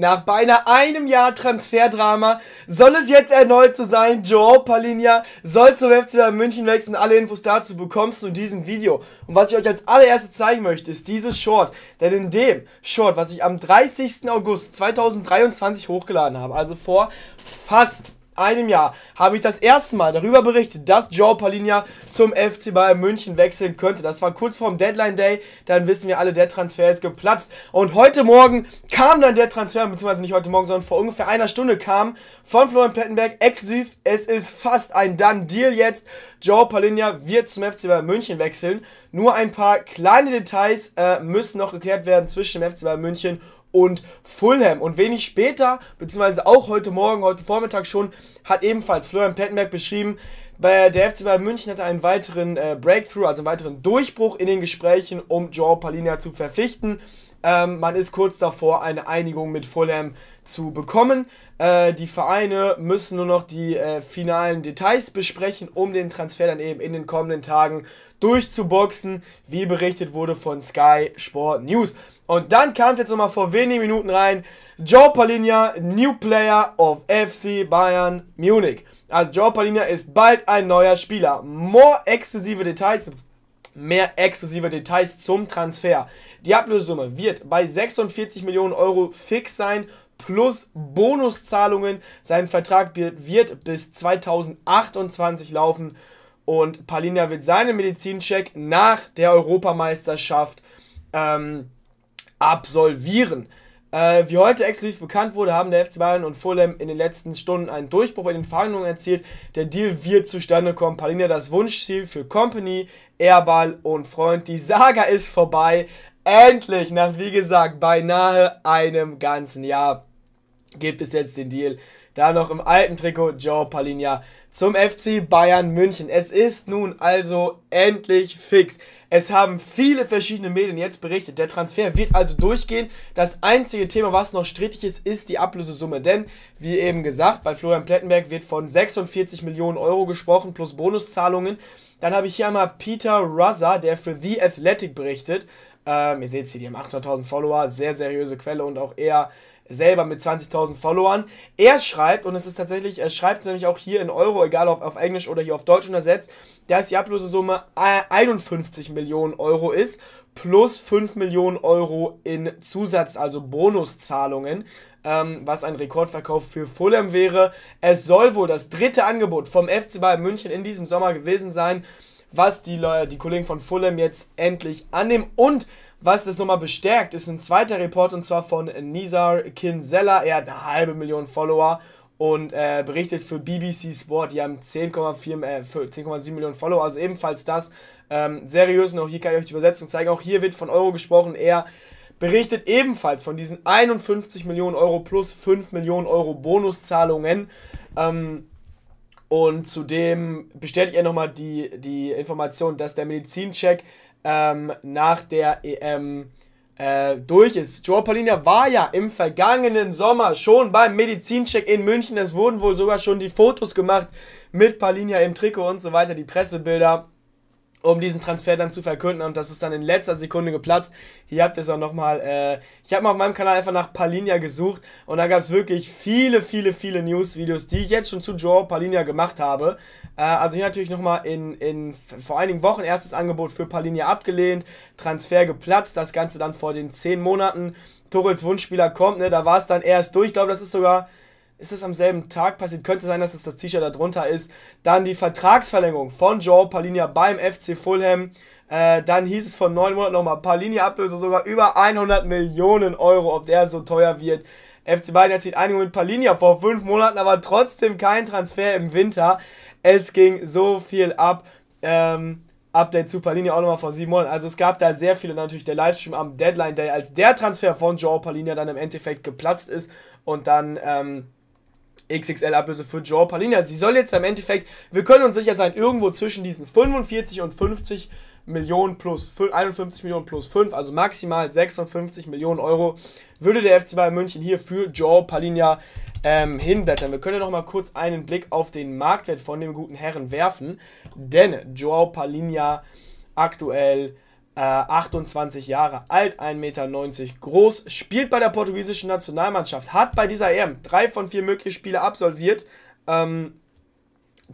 Nach beinahe einem Jahr Transferdrama soll es jetzt erneut so sein, Joao Palinha soll zum FC Bayern München wechseln. Alle Infos dazu bekommst du in diesem Video. Und was ich euch als allererstes zeigen möchte, ist dieses Short. Denn in dem Short, was ich am 30. August 2023 hochgeladen habe, also vor fast einem Jahr habe ich das erste Mal darüber berichtet, dass Joe Palinja zum FC Bayern München wechseln könnte. Das war kurz vorm Deadline Day, dann wissen wir alle, der Transfer ist geplatzt. Und heute Morgen kam dann der Transfer, beziehungsweise nicht heute Morgen, sondern vor ungefähr einer Stunde kam von Florian Plettenberg exklusiv, es ist fast ein Done-Deal jetzt. Joe Palinja wird zum FC Bayern München wechseln. Nur ein paar kleine Details äh, müssen noch geklärt werden zwischen dem FC Bayern München und und Fulham. Und wenig später, beziehungsweise auch heute Morgen, heute Vormittag schon, hat ebenfalls Florian Pettenberg beschrieben, bei der FC Bayern München hat einen weiteren äh, Breakthrough, also einen weiteren Durchbruch in den Gesprächen, um Joao Palinia zu verpflichten. Ähm, man ist kurz davor, eine Einigung mit Fulham zu bekommen. Äh, die Vereine müssen nur noch die äh, finalen Details besprechen, um den Transfer dann eben in den kommenden Tagen durchzuboxen, wie berichtet wurde von Sky Sport News. Und dann kam es jetzt nochmal vor wenigen Minuten rein. Joe Palinha, New Player of FC Bayern Munich. Also Joe Palinha ist bald ein neuer Spieler. More exklusive Details mehr exklusive Details zum Transfer. Die Ablösesumme wird bei 46 Millionen Euro fix sein plus Bonuszahlungen. Sein Vertrag wird bis 2028 laufen und Palina wird seinen Medizincheck nach der Europameisterschaft ähm, absolvieren. Äh, wie heute exklusiv bekannt wurde, haben der FC Bayern und Fulham in den letzten Stunden einen Durchbruch bei den Verhandlungen erzielt. Der Deal wird zustande kommen. Palinia das Wunschziel für Company, Airball und Freund. Die Saga ist vorbei. Endlich, nach wie gesagt, beinahe einem ganzen Jahr gibt es jetzt den Deal. Da noch im alten Trikot Joe Palinja zum FC Bayern München. Es ist nun also endlich fix. Es haben viele verschiedene Medien jetzt berichtet. Der Transfer wird also durchgehen. Das einzige Thema, was noch strittig ist, ist die Ablösesumme. Denn, wie eben gesagt, bei Florian Plettenberg wird von 46 Millionen Euro gesprochen plus Bonuszahlungen. Dann habe ich hier einmal Peter Ruzza, der für The Athletic berichtet. Ähm, ihr seht es hier, die haben 800.000 Follower, sehr seriöse Quelle und auch er selber mit 20.000 Followern. Er schreibt, und es ist tatsächlich, er schreibt nämlich auch hier in Euro, egal ob auf Englisch oder hier auf Deutsch untersetzt, dass die Ablösesumme 51 Millionen Euro ist, plus 5 Millionen Euro in Zusatz, also Bonuszahlungen, ähm, was ein Rekordverkauf für Fulham wäre. Es soll wohl das dritte Angebot vom FC Bayern München in diesem Sommer gewesen sein was die, Leute, die Kollegen von Fulham jetzt endlich annehmen. Und was das nochmal bestärkt, ist ein zweiter Report und zwar von Nizar Kinsella. Er hat eine halbe Million Follower und äh, berichtet für BBC Sport. Die haben 10,4 äh, 10,7 Millionen Follower, also ebenfalls das ähm, seriös. Und auch hier kann ich euch die Übersetzung zeigen. Auch hier wird von Euro gesprochen. Er berichtet ebenfalls von diesen 51 Millionen Euro plus 5 Millionen Euro Bonuszahlungen. Ähm, und zudem bestätigt er nochmal die, die Information, dass der Medizincheck ähm, nach der EM äh, durch ist. Joao Paulina war ja im vergangenen Sommer schon beim Medizincheck in München. Es wurden wohl sogar schon die Fotos gemacht mit Paulina im Trikot und so weiter, die Pressebilder um diesen Transfer dann zu verkünden und das ist dann in letzter Sekunde geplatzt. Hier habt ihr es auch nochmal, äh, ich habe mal auf meinem Kanal einfach nach Palinia gesucht und da gab es wirklich viele, viele, viele News-Videos, die ich jetzt schon zu Joe Palinia gemacht habe. Äh, also hier natürlich nochmal in, in vor einigen Wochen erstes Angebot für Palinia abgelehnt, Transfer geplatzt, das Ganze dann vor den 10 Monaten. Torels Wunschspieler kommt, ne, da war es dann erst durch, ich glaube das ist sogar ist es am selben Tag passiert? Könnte sein, dass es das T-Shirt da drunter ist. Dann die Vertragsverlängerung von Joe Palinia beim FC Fulham. Äh, dann hieß es vor neun Monaten nochmal, Palinia Ablöse sogar über 100 Millionen Euro, ob der so teuer wird. FC Bayern erzielt Einigung mit Palinia vor fünf Monaten, aber trotzdem kein Transfer im Winter. Es ging so viel ab. Ähm, Update zu Palinia auch nochmal vor sieben Monaten. Also es gab da sehr viele, natürlich der Livestream am Deadline Day, als der Transfer von Joao Palinia dann im Endeffekt geplatzt ist und dann ähm, XXL-Ablöse für Joao Palina. Sie soll jetzt im Endeffekt, wir können uns sicher sein, irgendwo zwischen diesen 45 und 50 Millionen plus 51 Millionen plus 5, also maximal 56 Millionen Euro, würde der FC Bayern München hier für Joao Palinha ähm, hinblättern. Wir können ja noch mal kurz einen Blick auf den Marktwert von dem guten Herren werfen, denn Joao Palinha aktuell 28 äh, Jahre alt, 1,90 Meter groß, spielt bei der portugiesischen Nationalmannschaft, hat bei dieser EM drei von vier möglichen Spiele absolviert. Ähm,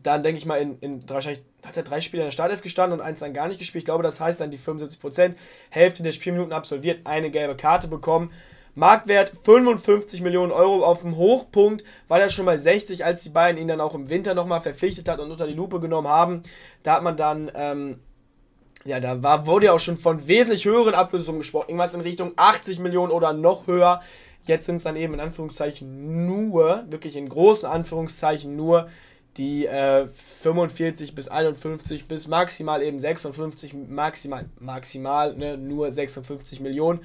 dann denke ich mal, in, in wahrscheinlich hat er drei Spiele in der Startelf gestanden und eins dann gar nicht gespielt. Ich glaube, das heißt dann die 75%, Hälfte der Spielminuten absolviert, eine gelbe Karte bekommen. Marktwert 55 Millionen Euro auf dem Hochpunkt, war er schon bei 60, als die Bayern ihn dann auch im Winter nochmal verpflichtet hat und unter die Lupe genommen haben. Da hat man dann ähm, ja, da war, wurde ja auch schon von wesentlich höheren Ablösungen gesprochen. Irgendwas in Richtung 80 Millionen oder noch höher. Jetzt sind es dann eben in Anführungszeichen nur, wirklich in großen Anführungszeichen nur, die äh, 45 bis 51 bis maximal eben 56, maximal, maximal ne, nur 56 Millionen.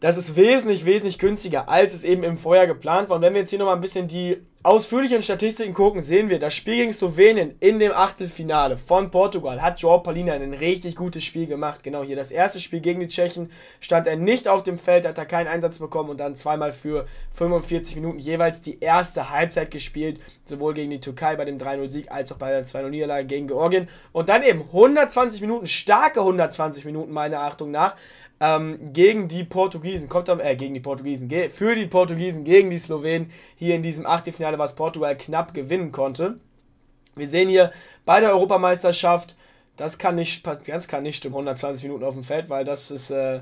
Das ist wesentlich, wesentlich günstiger, als es eben im Vorjahr geplant war. Und wenn wir jetzt hier nochmal ein bisschen die ausführlich in Statistiken gucken, sehen wir, das Spiel gegen Slowenien in dem Achtelfinale von Portugal hat Joao Palina ein richtig gutes Spiel gemacht. Genau hier das erste Spiel gegen die Tschechen stand er nicht auf dem Feld, hat er keinen Einsatz bekommen und dann zweimal für 45 Minuten jeweils die erste Halbzeit gespielt, sowohl gegen die Türkei bei dem 3-0-Sieg als auch bei der 2-0-Niederlage gegen Georgien und dann eben 120 Minuten, starke 120 Minuten meiner Achtung nach, ähm, gegen die Portugiesen, kommt am, äh, gegen die Portugiesen, für die Portugiesen, gegen die Slowenen hier in diesem Achtelfinale Achtelfinale, was Portugal knapp gewinnen konnte. Wir sehen hier bei der Europameisterschaft, das kann nicht, das kann nicht stimmen, 120 Minuten auf dem Feld, weil das ist, äh,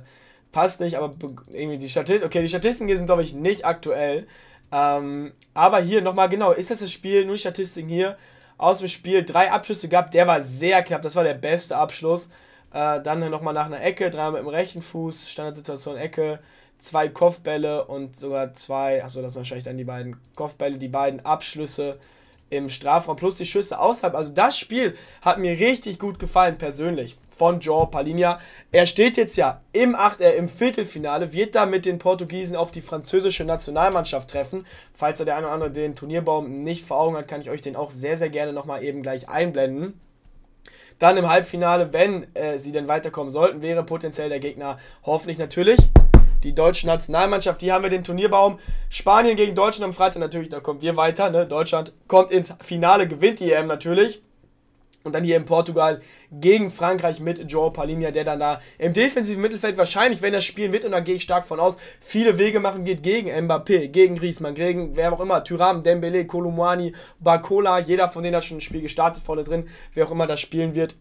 passt nicht, aber irgendwie die Statistiken, okay, die Statistiken sind, glaube ich, nicht aktuell. Ähm, aber hier nochmal genau, ist das das Spiel, nur die Statistiken hier, aus dem Spiel drei Abschlüsse gehabt, der war sehr knapp, das war der beste Abschluss. Äh, dann nochmal nach einer Ecke, dreimal mit dem rechten Fuß, Standardsituation Ecke, zwei Kopfbälle und sogar zwei, achso, das sind wahrscheinlich dann die beiden Kopfbälle, die beiden Abschlüsse im Strafraum plus die Schüsse außerhalb. Also das Spiel hat mir richtig gut gefallen, persönlich, von João Palinha. Er steht jetzt ja im, Acht, äh, im Viertelfinale, wird da mit den Portugiesen auf die französische Nationalmannschaft treffen. Falls da der eine oder andere den Turnierbaum nicht vor Augen hat, kann ich euch den auch sehr, sehr gerne nochmal eben gleich einblenden. Dann im Halbfinale, wenn äh, sie denn weiterkommen sollten, wäre potenziell der Gegner hoffentlich natürlich die deutsche Nationalmannschaft. Die haben wir den Turnierbaum. Spanien gegen Deutschland am Freitag natürlich, da kommen wir weiter. Ne? Deutschland kommt ins Finale, gewinnt die EM natürlich. Und dann hier in e Portugal gegen Frankreich mit Joao Palinha, der dann da im defensiven Mittelfeld wahrscheinlich, wenn er spielen wird, und da gehe ich stark von aus, viele Wege machen geht gegen Mbappé, gegen Griezmann, gegen wer auch immer, Thuram, Dembele, Kolumwani, Bakola, jeder von denen hat schon ein Spiel gestartet vorne drin, wer auch immer das spielen wird.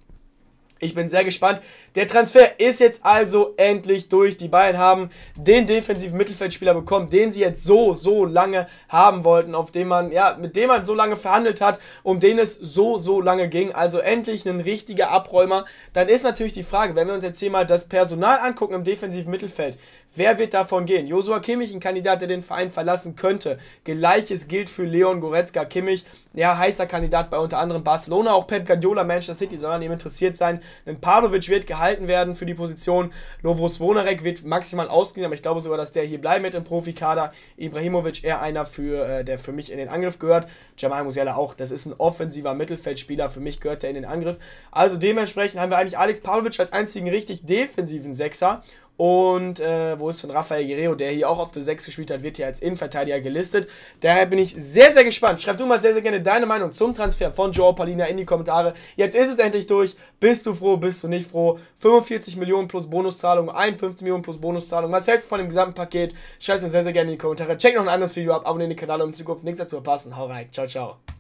Ich bin sehr gespannt. Der Transfer ist jetzt also endlich durch. Die Bayern haben den defensiven Mittelfeldspieler bekommen, den sie jetzt so, so lange haben wollten, auf dem man, ja, mit dem man so lange verhandelt hat, um den es so, so lange ging. Also endlich ein richtiger Abräumer. Dann ist natürlich die Frage, wenn wir uns jetzt hier mal das Personal angucken im defensiven Mittelfeld, wer wird davon gehen? Josua Kimmich, ein Kandidat, der den Verein verlassen könnte. Gleiches gilt für Leon Goretzka. Kimmich, ja, heißer Kandidat bei unter anderem Barcelona, auch Pep Guardiola, Manchester City, soll an ihm interessiert sein, ein Padovic wird gehalten werden für die Position. Lovros Wonarek wird maximal ausgehen, aber ich glaube sogar, dass der hier bleiben wird im Profikader. Ibrahimovic eher einer, für, äh, der für mich in den Angriff gehört. Jamal Musiala auch. Das ist ein offensiver Mittelfeldspieler. Für mich gehört der in den Angriff. Also dementsprechend haben wir eigentlich Alex Padovic als einzigen richtig defensiven Sechser und äh, wo ist denn Rafael Guerrero, der hier auch auf der 6 gespielt hat, wird hier als Innenverteidiger gelistet. Daher bin ich sehr, sehr gespannt. Schreib du mal sehr, sehr gerne deine Meinung zum Transfer von Joao Palina in die Kommentare. Jetzt ist es endlich durch. Bist du froh, bist du nicht froh? 45 Millionen plus Bonuszahlung, 51 Millionen plus Bonuszahlung. Was hältst du von dem gesamten Paket? Schreib es mir sehr, sehr gerne in die Kommentare. Check noch ein anderes Video ab, abonniere den Kanal, um in Zukunft nichts dazu zu verpassen. Hau rein. Ciao, ciao.